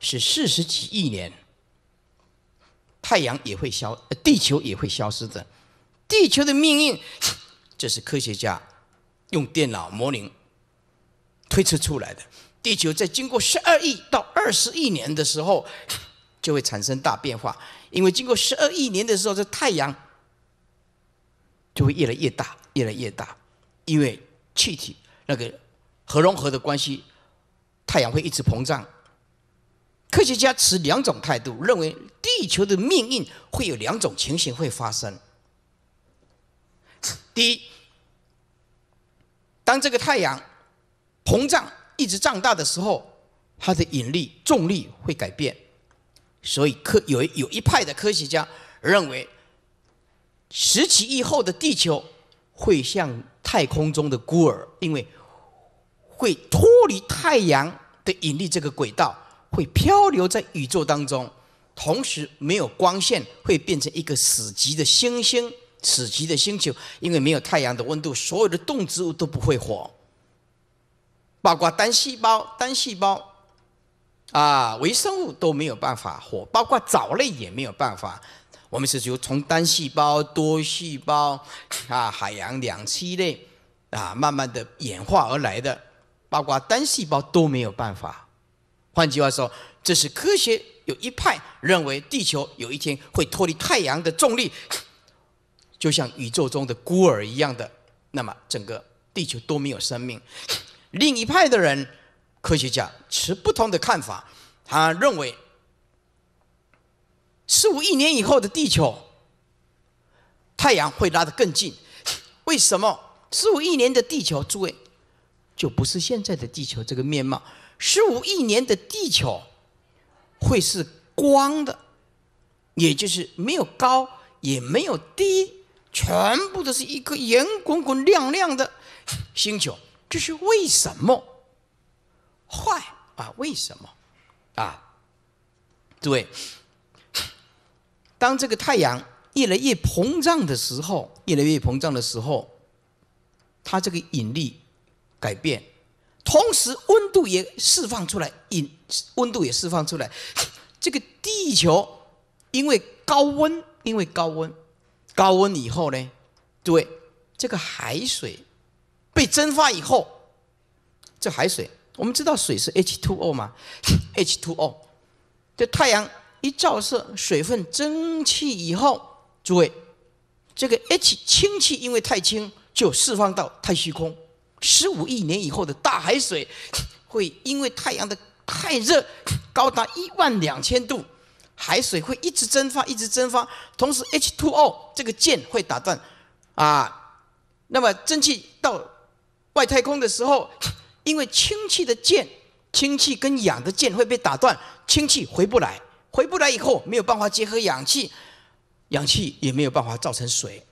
是四十几亿年，太阳也会消，地球也会消失的。地球的命运，这是科学家用电脑模拟推测出来的。地球在经过十二亿到二十亿年的时候，就会产生大变化。因为经过十二亿年的时候，这太阳就会越来越大，越来越大。因为气体那个核融合的关系，太阳会一直膨胀。科学家持两种态度，认为地球的命运会有两种情形会发生。第一，当这个太阳膨胀一直胀大的时候，它的引力重力会改变，所以科有有一派的科学家认为，十起亿后的地球会像太空中的孤儿，因为会脱离太阳的引力这个轨道。会漂流在宇宙当中，同时没有光线，会变成一个死寂的星星、死寂的星球。因为没有太阳的温度，所有的动植物都不会活，包括单细胞、单细胞啊、微生物都没有办法活，包括藻类也没有办法。我们是由从单细胞、多细胞啊、海洋两栖类啊，慢慢的演化而来的，包括单细胞都没有办法。换句话说，这是科学有一派认为地球有一天会脱离太阳的重力，就像宇宙中的孤儿一样的，那么整个地球都没有生命。另一派的人，科学家持不同的看法，他认为，十五亿年以后的地球，太阳会拉得更近。为什么十五亿年的地球，诸位就不是现在的地球这个面貌？十五亿年的地球会是光的，也就是没有高也没有低，全部都是一个圆滚滚亮亮的星球。这是为什么？坏啊？为什么啊？对，当这个太阳越来越膨胀的时候，越来越膨胀的时候，它这个引力改变。同时，温度也释放出来，引温度也释放出来。这个地球因为高温，因为高温，高温以后呢，对这个海水被蒸发以后，这海水我们知道水是 H2O 嘛？H2O，这太阳一照射，水分蒸气以后，诸位，这个 H 氢气因为太轻，就释放到太虚空。十五亿年以后的大海水，会因为太阳的太热，高达一万两千度，海水会一直蒸发，一直蒸发。同时，H2O 这个键会打断，啊，那么蒸汽到外太空的时候，因为氢气的键，氢气跟氧的键会被打断，氢气回不来，回不来以后没有办法结合氧气，氧气也没有办法造成水。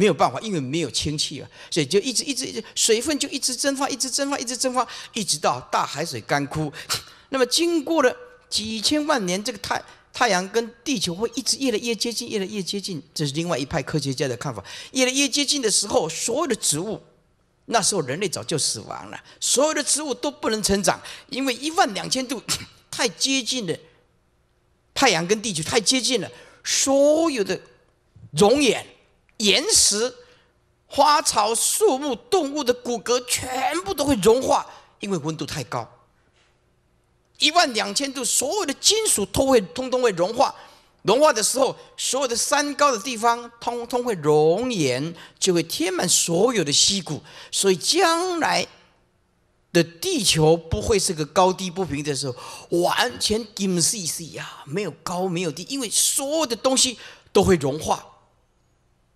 没有办法，因为没有氢气啊，所以就一直一直一直，水分就一直蒸发，一直蒸发，一直蒸发，一直到大海水干枯。那么经过了几千万年，这个太太阳跟地球会一直越来越接近，越来越接近。这是另外一派科学家的看法。越来越接近的时候，所有的植物，那时候人类早就死亡了，所有的植物都不能成长，因为一万两千度 太接近的太阳跟地球太接近了，所有的熔岩。岩石、花草、树木、动物的骨骼全部都会融化，因为温度太高。一万两千度，所有的金属都会通通会融化。融化的时候，所有的山高的地方通通会熔岩，就会填满所有的溪谷。所以，将来的地球不会是个高低不平的时候，完全平平 s 呀，没有高，没有低，因为所有的东西都会融化。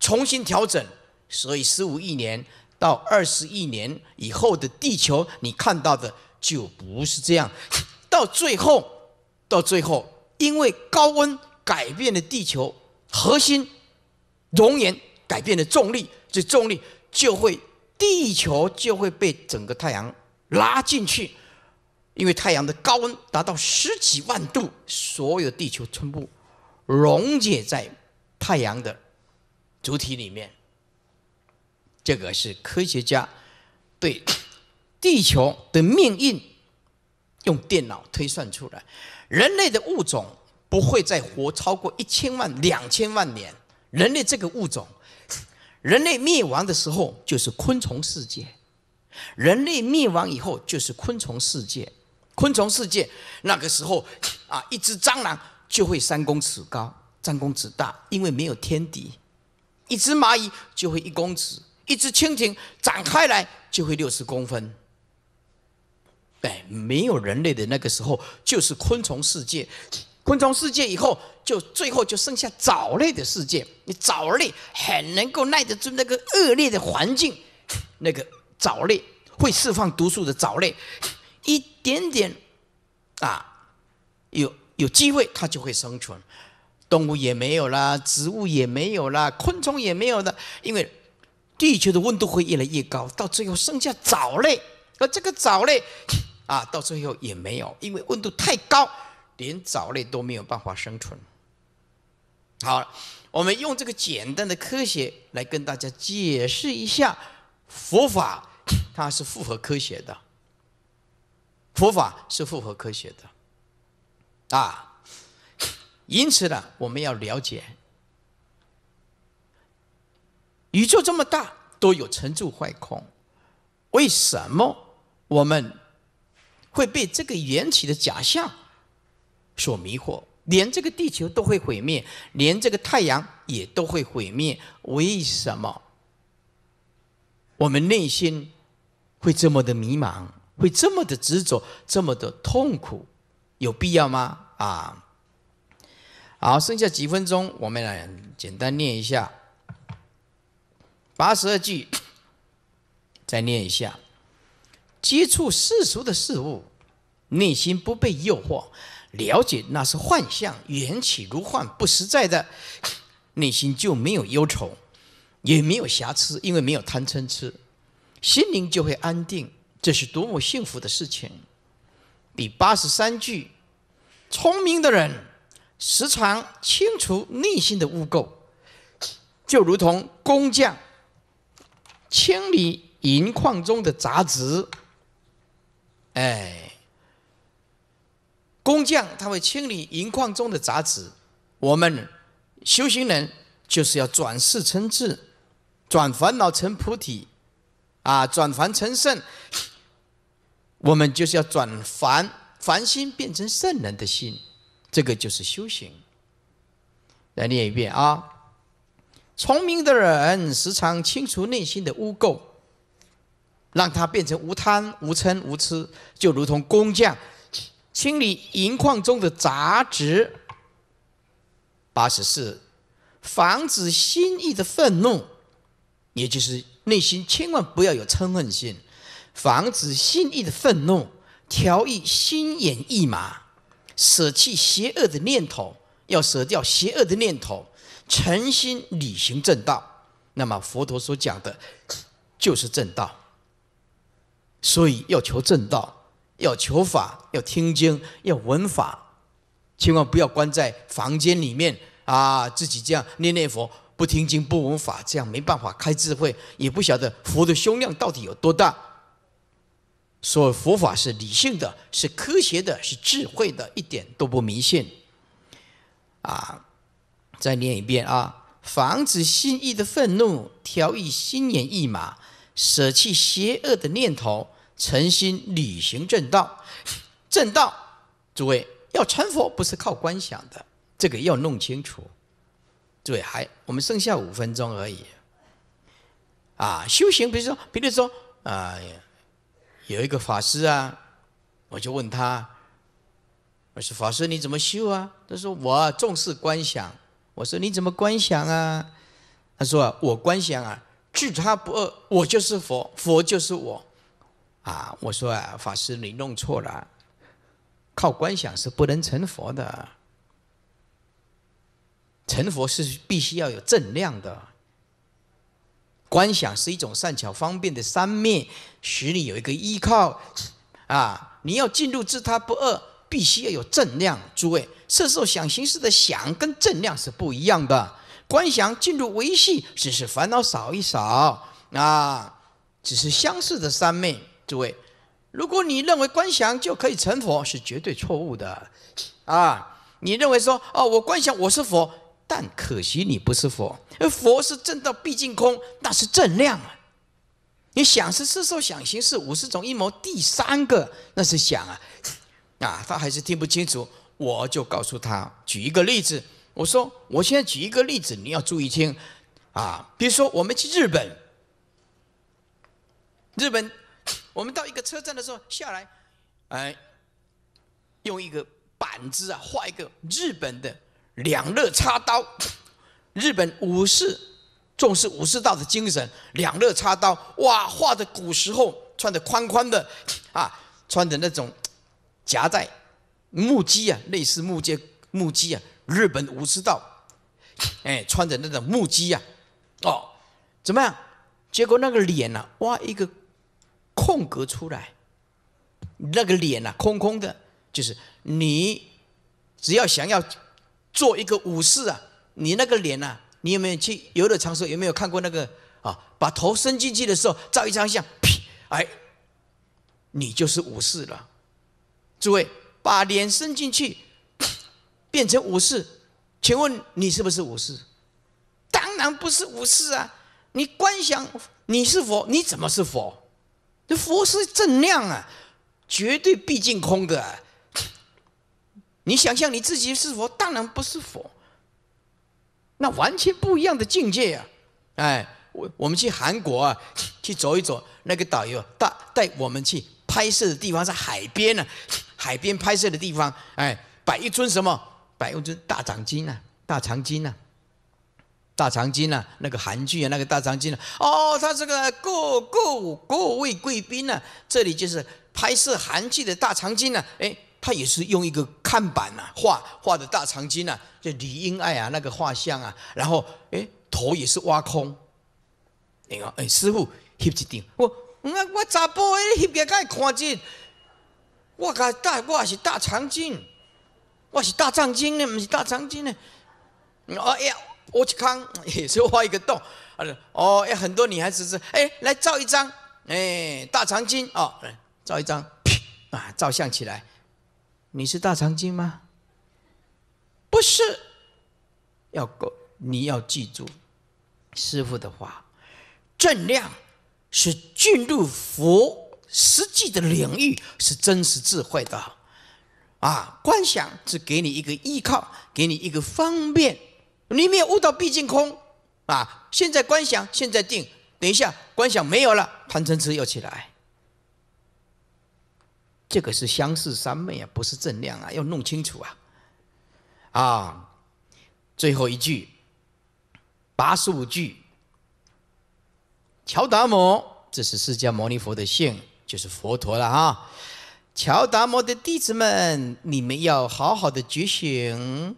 重新调整，所以十五亿年到二十亿年以后的地球，你看到的就不是这样。到最后，到最后，因为高温改变了地球核心熔岩，改变了重力，这重力就会，地球就会被整个太阳拉进去，因为太阳的高温达到十几万度，所有地球全部溶解在太阳的。主体里面，这个是科学家对地球的命运用电脑推算出来。人类的物种不会再活超过一千万、两千万年。人类这个物种，人类灭亡的时候就是昆虫世界。人类灭亡以后就是昆虫世界。昆虫世界那个时候啊，一只蟑螂就会三公尺高、三公尺大，因为没有天敌。一只蚂蚁就会一公尺，一只蜻蜓展开来就会六十公分。哎，没有人类的那个时候，就是昆虫世界。昆虫世界以后，就最后就剩下藻类的世界。你藻类很能够耐得住那个恶劣的环境，那个藻类会释放毒素的藻类，一点点啊，有有机会它就会生存。动物也没有啦，植物也没有啦，昆虫也没有的，因为地球的温度会越来越高，到最后剩下藻类，而这个藻类啊，到最后也没有，因为温度太高，连藻类都没有办法生存。好，我们用这个简单的科学来跟大家解释一下佛法，它是符合科学的，佛法是符合科学的，啊。因此呢，我们要了解，宇宙这么大，都有成住坏空，为什么我们会被这个缘起的假象所迷惑？连这个地球都会毁灭，连这个太阳也都会毁灭，为什么我们内心会这么的迷茫，会这么的执着，这么的痛苦？有必要吗？啊！好，剩下几分钟，我们来简单念一下八十二句，再念一下。接触世俗的事物，内心不被诱惑，了解那是幻象，缘起如幻，不实在的，内心就没有忧愁，也没有瑕疵，因为没有贪嗔痴，心灵就会安定。这是多么幸福的事情！第八十三句，聪明的人。时常清除内心的污垢，就如同工匠清理银矿中的杂质。哎，工匠他会清理银矿中的杂质，我们修行人就是要转世成智，转烦恼成菩提，啊，转凡成圣。我们就是要转凡凡心变成圣人的心。这个就是修行。来念一遍啊！聪明的人时常清除内心的污垢，让它变成无贪、无嗔、无痴，就如同工匠清理银矿中的杂质。八十四，防止心意的愤怒，也就是内心千万不要有嗔恨心，防止心意的愤怒，调意心眼意马。舍弃邪恶的念头，要舍掉邪恶的念头，诚心履行正道。那么佛陀所讲的，就是正道。所以要求正道，要求法，要听经，要闻法。千万不要关在房间里面啊，自己这样念念佛，不听经不闻法，这样没办法开智慧，也不晓得佛的胸量到底有多大。说佛法是理性的，是科学的，是智慧的，一点都不迷信。啊，再念一遍啊！防止心意的愤怒，调御心眼意马，舍弃邪恶的念头，诚心履行正道。正道，诸位要成佛，不是靠观想的，这个要弄清楚。诸位还，我们剩下五分钟而已。啊，修行，比如说，比如说，啊。有一个法师啊，我就问他：“我说法师你怎么修啊？”他说：“我重视观想。”我说：“你怎么观想啊？”他说：“我观想啊，具他不二，我就是佛，佛就是我。”啊，我说：“啊，法师你弄错了，靠观想是不能成佛的，成佛是必须要有正量的。”观想是一种善巧方便的三昧，使你有一个依靠。啊，你要进入自他不二，必须要有正量。诸位，色受想行识的想跟正量是不一样的。观想进入维系，只是烦恼扫一扫，啊，只是相似的三昧。诸位，如果你认为观想就可以成佛，是绝对错误的。啊，你认为说，哦，我观想我是佛。但可惜你不是佛，而佛是正到毕竟空，那是正量啊。你想是四受想行识五十种阴谋，第三个那是想啊，啊，他还是听不清楚，我就告诉他，举一个例子，我说我现在举一个例子，你要注意听啊，比如说我们去日本，日本，我们到一个车站的时候下来，哎，用一个板子啊画一个日本的。两肋插刀，日本武士重视武士道的精神。两肋插刀，哇，画的古时候穿的宽宽的，啊，穿的那种夹带木屐啊，类似木屐木屐啊。日本武士道，哎，穿着那种木屐啊，哦，怎么样？结果那个脸呢，挖一个空格出来，那个脸呢，空空的，就是你只要想要。做一个武士啊，你那个脸啊，你有没有去游乐场所？有没有看过那个啊？把头伸进去的时候照一张相，劈，哎，你就是武士了。诸位，把脸伸进去，变成武士，请问你是不是武士？当然不是武士啊！你观想你是佛，你怎么是佛？那佛是正量啊，绝对毕竟空的。你想象你自己是佛，当然不是佛。那完全不一样的境界呀！哎，我我们去韩国啊，去走一走。那个导游带带我们去拍摄的地方，在海边呢，海边拍摄的地方，哎，摆一尊什么？摆一尊大长今啊，大长今啊，大长今啊，那个韩剧啊，那个大长今啊。哦，他这个各各各位贵宾呢，这里就是拍摄韩剧的大长今呢，哎。他也是用一个看板呐，画画的大长经呐，就李英爱啊那个画像啊，然后哎头也是挖空，你看哎师傅翕一张，我我我查埔诶翕嘅该看见，我个大我是大长经，我是大长经呢，不是大长经呢，哎呀我去看也是挖一个洞，哦哎很多女孩子是哎来照一张哎大长经哦照一张，啊照相起来。你是大肠经吗？不是，要够，你要记住师傅的话。正量是进入佛实际的领域，是真实智慧的。啊，观想是给你一个依靠，给你一个方便。你没有悟到毕竟空啊！现在观想，现在定，等一下观想没有了，盘嗔痴又起来。这个是相似三昧啊，不是正量啊，要弄清楚啊！啊，最后一句，八十五句。乔达摩，这是释迦牟尼佛的姓，就是佛陀了啊。乔达摩的弟子们，你们要好好的觉醒，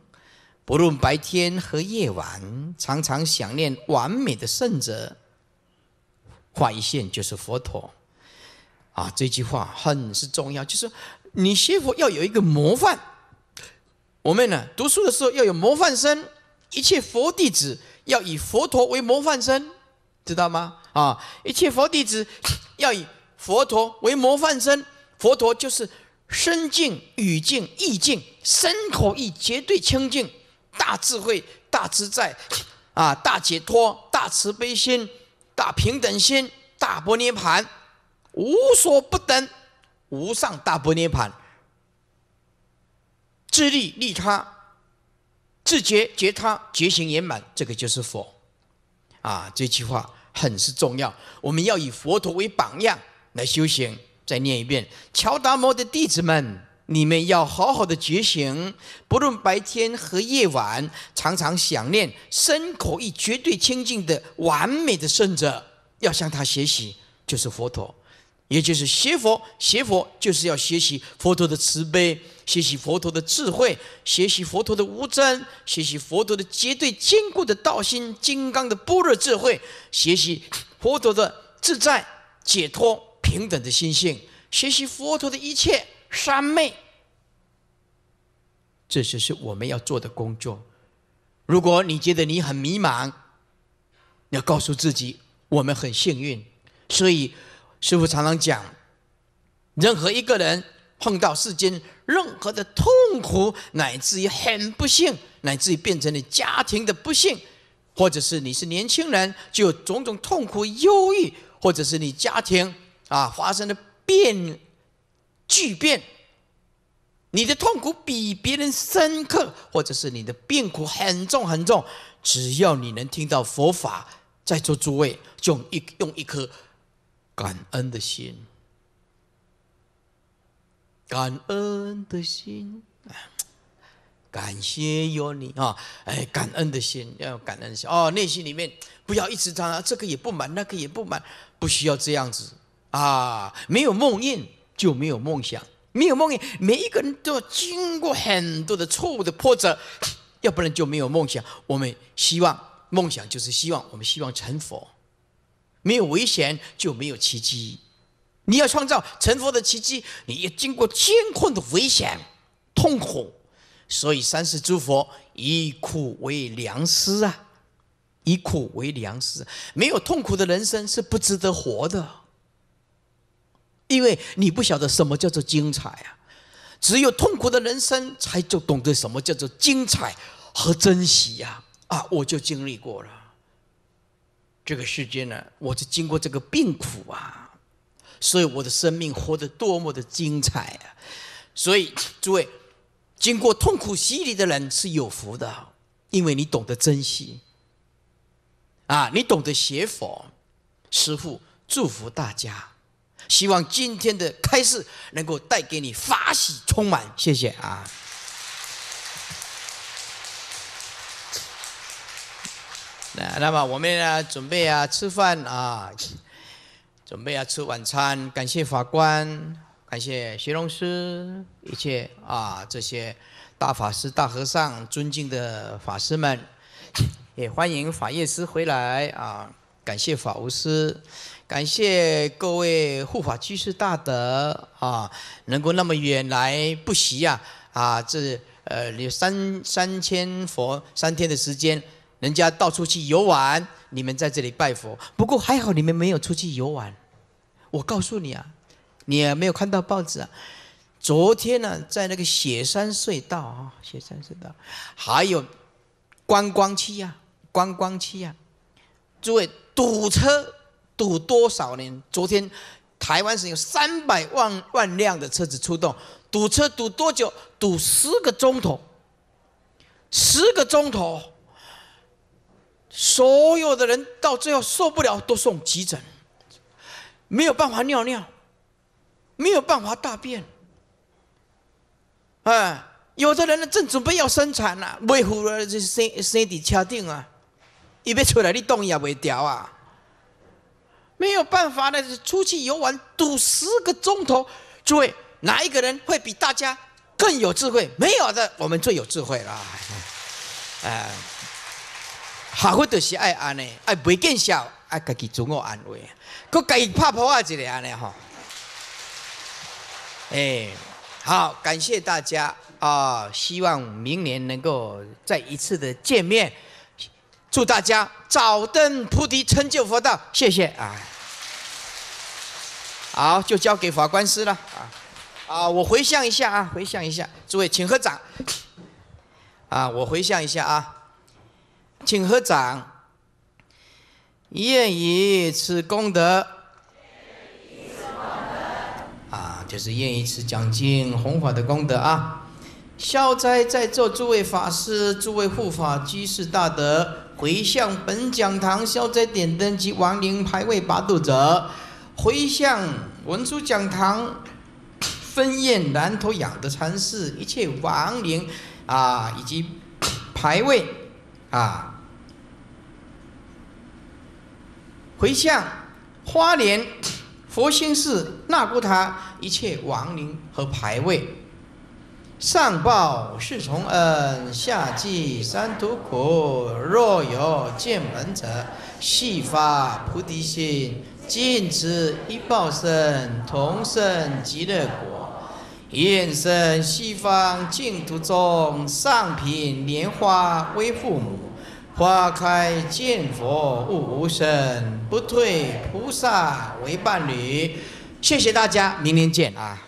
不论白天和夜晚，常常想念完美的圣者，画一线就是佛陀。啊，这句话很是重要，就是你学佛要有一个模范。我们呢，读书的时候要有模范生，一切佛弟子要以佛陀为模范生，知道吗？啊，一切佛弟子要以佛陀为模范生。佛陀就是身净、语净、意净，身口意绝对清净，大智慧、大自在，啊，大解脱、大慈悲心、大平等心、大波涅盘。无所不登，无上大般涅盘，自利利他，自觉觉他，觉行圆满，这个就是佛。啊，这句话很是重要，我们要以佛陀为榜样来修行。再念一遍：乔达摩的弟子们，你们要好好的觉醒，不论白天和夜晚，常常想念身口意绝对清净的完美的圣者，要向他学习，就是佛陀。也就是学佛，学佛就是要学习佛陀的慈悲，学习佛陀的智慧，学习佛陀的无争，学习佛陀的绝对坚固的道心金刚的般若智慧，学习佛陀的自在解脱平等的心性，学习佛陀的一切三昧。这就是我们要做的工作。如果你觉得你很迷茫，要告诉自己，我们很幸运，所以。师父常常讲，任何一个人碰到世间任何的痛苦，乃至于很不幸，乃至于变成了家庭的不幸，或者是你是年轻人，就有种种痛苦、忧郁，或者是你家庭啊发生的变巨变，你的痛苦比别人深刻，或者是你的病苦很重很重，只要你能听到佛法，在座诸位用一用一颗。感恩的心，感恩的心，感谢有你啊！哎，感恩的心要感恩的心哦，内心里面不要一直这样，这个也不满，那个也不满，不需要这样子啊。没有梦印就没有梦想，没有梦印，每一个人都要经过很多的错误的波折，要不然就没有梦想。我们希望梦想就是希望我们希望成佛。没有危险就没有奇迹，你要创造成佛的奇迹，你要经过艰困的危险、痛苦，所以三世诸佛以苦为良师啊，以苦为良师。没有痛苦的人生是不值得活的，因为你不晓得什么叫做精彩啊，只有痛苦的人生才就懂得什么叫做精彩和珍惜呀。啊，我就经历过了。这个世界呢，我是经过这个病苦啊，所以我的生命活得多么的精彩啊！所以，诸位，经过痛苦洗礼的人是有福的，因为你懂得珍惜啊！你懂得学佛，师父祝福大家，希望今天的开示能够带给你法喜充满。谢谢啊！那么我们呢？准备啊，吃饭啊，准备啊，吃晚餐。感谢法官，感谢学龙师，一切啊，这些大法师、大和尚、尊敬的法师们，也欢迎法叶师回来啊。感谢法无师，感谢各位护法居士大德啊，能够那么远来不习啊啊，这呃，三三千佛三天的时间。人家到处去游玩，你们在这里拜佛。不过还好你们没有出去游玩。我告诉你啊，你没有看到报纸啊？昨天呢，在那个雪山隧道啊，雪山隧道，还有观光区啊，观光区啊，诸位堵车堵多少呢？昨天台湾省有三百万万辆的车子出动，堵车堵多久？堵十个钟头，十个钟头。所有的人到最后受不了，都送急诊，没有办法尿尿，没有办法大便，啊，有的人呢正准备要生产呐，维护了这身身体，确定啊，一要出来，你动也不掉啊，没有办法的，出去游玩堵十个钟头，诸位，哪一个人会比大家更有智慧？没有的，我们最有智慧了，哎。哈佛就是爱安尼，爱袂见笑，爱家己自我安慰，佫家己拍破一个安尼吼。哎，好，感谢大家啊！希望明年能够再一次的见面，祝大家早登菩提，成就佛道。谢谢啊！好，就交给法官师了啊！啊，我回想一下啊，回想一下，诸位请合掌。啊，我回想一下啊。请合掌，愿以此功德，啊，就是愿以此讲经弘法的功德啊，消灾在座诸位法师、诸位护法居士大德，回向本讲堂消灾点灯及亡灵牌位八度者，回向文殊讲堂分院南头养的禅寺一切亡灵啊，以及牌位啊。回向花莲佛心寺那古塔一切亡灵和牌位，上报世从恩，下济三途苦。若有见闻者，悉发菩提心，尽此一报身，同生极乐国，愿生西方净土中，上品莲花为父母。花开见佛，悟无生，不退菩萨为伴侣。谢谢大家，明天见啊。